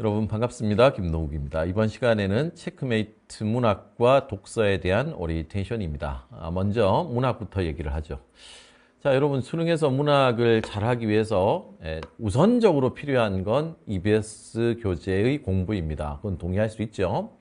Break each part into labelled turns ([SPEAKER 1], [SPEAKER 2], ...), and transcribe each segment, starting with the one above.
[SPEAKER 1] 여러분 반갑습니다. 김동욱입니다. 이번 시간에는 체크메이트 문학과 독서에 대한 오리엔테이션입니다. 아, 먼저 문학부터 얘기를 하죠. 자, 여러분 수능에서 문학을 잘하기 위해서 예, 우선적으로 필요한 건 EBS 교재의 공부입니다. 그건 동의할 수 있죠.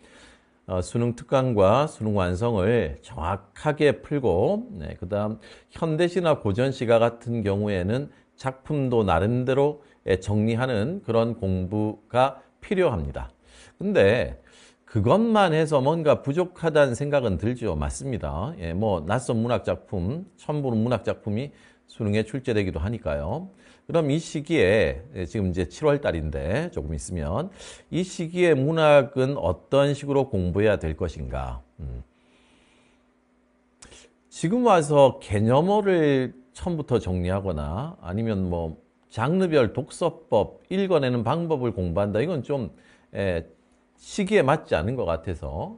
[SPEAKER 1] 어, 수능 특강과 수능 완성을 정확하게 풀고 네, 그 다음 현대시나 고전시가 같은 경우에는 작품도 나름대로 예, 정리하는 그런 공부가 필요합니다. 근데 그것만 해서 뭔가 부족하다는 생각은 들죠. 맞습니다. 예, 뭐 낯선 문학 작품, 처음 보는 문학 작품이 수능에 출제되기도 하니까요. 그럼 이 시기에 예, 지금 이제 7월 달인데 조금 있으면 이 시기에 문학은 어떤 식으로 공부해야 될 것인가? 음. 지금 와서 개념어를 처음부터 정리하거나 아니면 뭐 장르별 독서법 읽어내는 방법을 공부한다. 이건 좀 에, 시기에 맞지 않은 것 같아서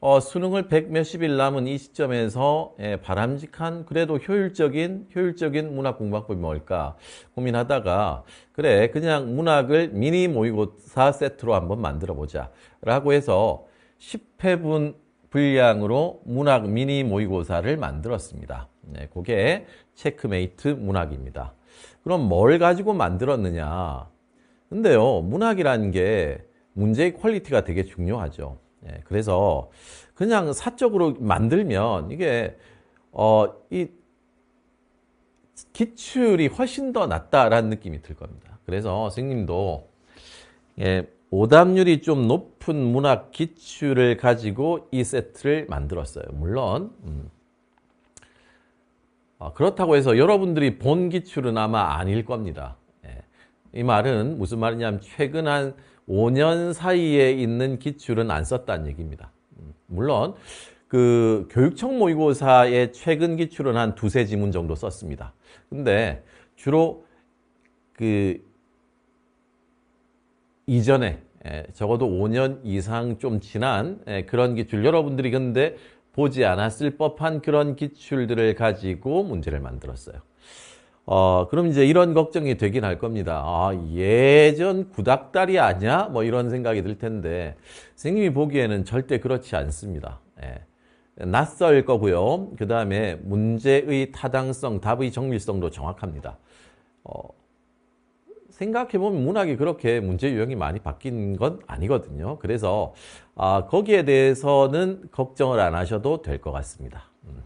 [SPEAKER 1] 어, 수능을 백 몇십 일 남은 이 시점에서 에, 바람직한 그래도 효율적인 효율적인 문학 공부 방법이 뭘까 고민하다가 그래 그냥 문학을 미니 모의고사 세트로 한번 만들어 보자 라고 해서 10회분 분량으로 문학 미니 모의고사를 만들었습니다. 네, 그게 체크메이트 문학입니다. 그럼 뭘 가지고 만들었느냐 근데요 문학이라는 게 문제의 퀄리티가 되게 중요하죠 예, 그래서 그냥 사적으로 만들면 이게 어, 이 기출이 훨씬 더 낫다라는 느낌이 들 겁니다. 그래서 선생님도 예, 오답률이 좀 높은 문학 기출을 가지고 이 세트를 만들었어요. 물론 음. 어, 그렇다고 해서 여러분들이 본 기출은 아마 아닐 겁니다. 예. 이 말은 무슨 말이냐면 최근 한 5년 사이에 있는 기출은 안 썼다는 얘기입니다. 음, 물론 그 교육청 모의고사의 최근 기출은 한 두세 지문 정도 썼습니다. 근데 주로 그 이전에 예, 적어도 5년 이상 좀 지난 예, 그런 기출 여러분들이 근데 보지 않았을 법한 그런 기출들을 가지고 문제를 만들었어요. 어, 그럼 이제 이런 걱정이 되긴 할 겁니다. 아, 예전 구닥다리 아니야? 뭐 이런 생각이 들 텐데 선생님이 보기에는 절대 그렇지 않습니다. 예. 낯설 거고요. 그 다음에 문제의 타당성, 답의 정밀성도 정확합니다. 어, 생각해보면 문학이 그렇게 문제 유형이 많이 바뀐 건 아니거든요. 그래서 아, 거기에 대해서는 걱정을 안 하셔도 될 것 같습니다. 음.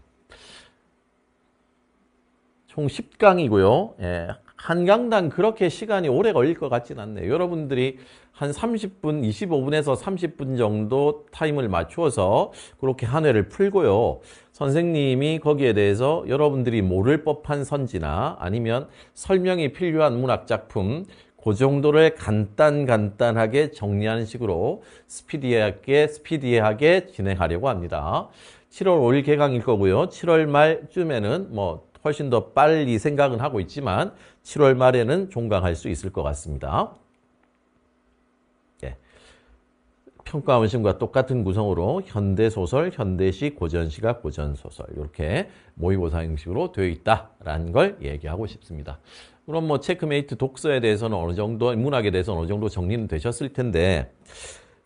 [SPEAKER 1] 총 10강이고요. 예, 한강당 그렇게 시간이 오래 걸릴 것 같진 않네요. 여러분들이 한 30분, 25분에서 30분 정도 타임을 맞추어서 그렇게 한 회를 풀고요. 선생님이 거기에 대해서 여러분들이 모를 법한 선지나 아니면 설명이 필요한 문학작품 그 정도를 간단간단하게 정리하는 식으로 스피디하게 스피디하게 진행하려고 합니다. 7월 5일 개강일 거고요. 7월 말쯤에는 뭐 훨씬 더 빨리 생각은 하고 있지만 7월 말에는 종강할 수 있을 것 같습니다. 예. 평가 원심과 똑같은 구성으로 현대소설, 현대시, 고전시가, 고전소설 이렇게 모의고사 형식으로 되어 있다라는 걸 얘기하고 싶습니다. 물론 뭐 체크메이트 독서에 대해서는 어느 정도, 문학에 대해서는 어느 정도 정리는 되셨을 텐데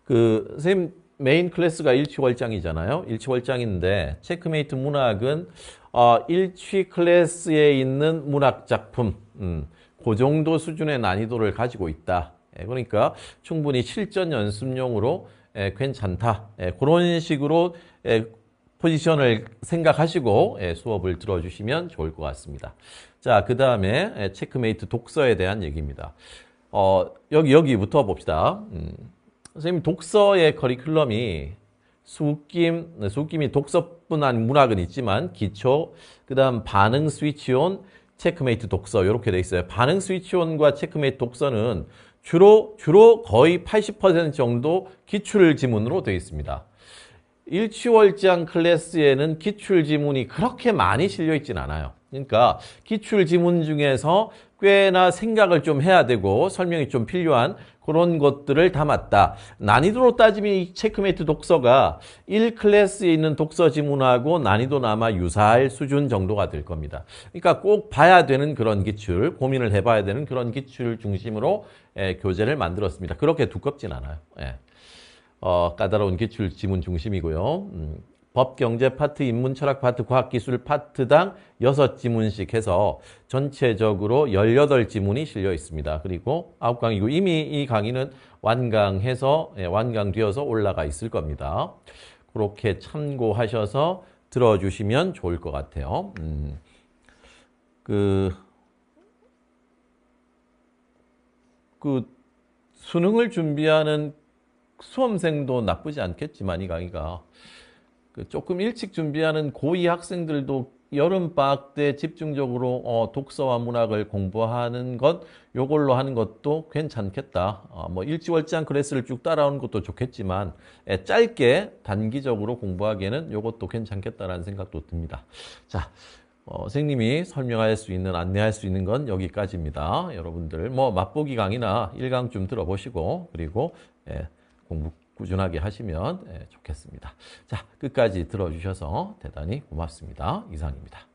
[SPEAKER 1] 그 선생님 메인 클래스가 일취월장이잖아요. 일취월장인데 체크메이트 문학은 어, 일취 클래스에 있는 문학 작품 음, 그 정도 수준의 난이도를 가지고 있다. 예, 그러니까 충분히 실전 연습용으로 예, 괜찮다. 예, 그런 식으로 예, 포지션을 생각하시고 예, 수업을 들어주시면 좋을 것 같습니다. 자, 그 다음에 예, 체크메이트 독서에 대한 얘기입니다. 어, 여기, 여기부터 봅시다. 음. 선생님 독서의 커리큘럼이 수김수김이 네, 독서뿐 한 문학은 있지만 기초, 그 다음 반응 스위치온, 체크메이트 독서 이렇게 돼 있어요. 반응 스위치온과 체크메이트 독서는 주로 주로 거의 80% 정도 기출 지문으로 되어 있습니다. 일취월장 클래스에는 기출 지문이 그렇게 많이 실려 있진 않아요. 그러니까 기출 지문 중에서 꽤나 생각을 좀 해야 되고 설명이 좀 필요한 그런 것들을 담았다. 난이도로 따지면 이 체크메이트 독서가 1클래스에 있는 독서 지문하고 난이도는 아마 유사할 수준 정도가 될 겁니다. 그러니까 꼭 봐야 되는 그런 기출, 고민을 해봐야 되는 그런 기출 중심으로 예, 교재를 만들었습니다. 그렇게 두껍진 않아요. 예. 어, 까다로운 기출 지문 중심이고요. 음. 법, 경제 파트, 인문, 철학 파트, 과학, 기술 파트당 6지문씩 해서 전체적으로 18지문이 실려 있습니다. 그리고 9강이고 이미 이 강의는 완강해서, 예, 완강되어서 올라가 있을 겁니다. 그렇게 참고하셔서 들어주시면 좋을 것 같아요. 음, 그, 그, 수능을 준비하는 수험생도 나쁘지 않겠지만 이 강의가 그 조금 일찍 준비하는 고2 학생들도 여름 방학 때 집중적으로 어, 독서와 문학을 공부하는 것 요걸로 하는 것도 괜찮겠다. 어, 뭐 일지월장 클래스를 쭉 따라오는 것도 좋겠지만 에, 예, 짧게 단기적으로 공부하기에는 요것도 괜찮겠다라는 생각도 듭니다. 자. 어, 선생님이 설명할 수 있는, 안내할 수 있는 건 여기까지입니다. 여러분들 뭐 맛보기 강의나 일강좀 들어보시고 그리고 에, 예, 공부 꾸준하게 하시면 예, 좋겠습니다. 자, 끝까지 들어주셔서 대단히 고맙습니다. 이상입니다.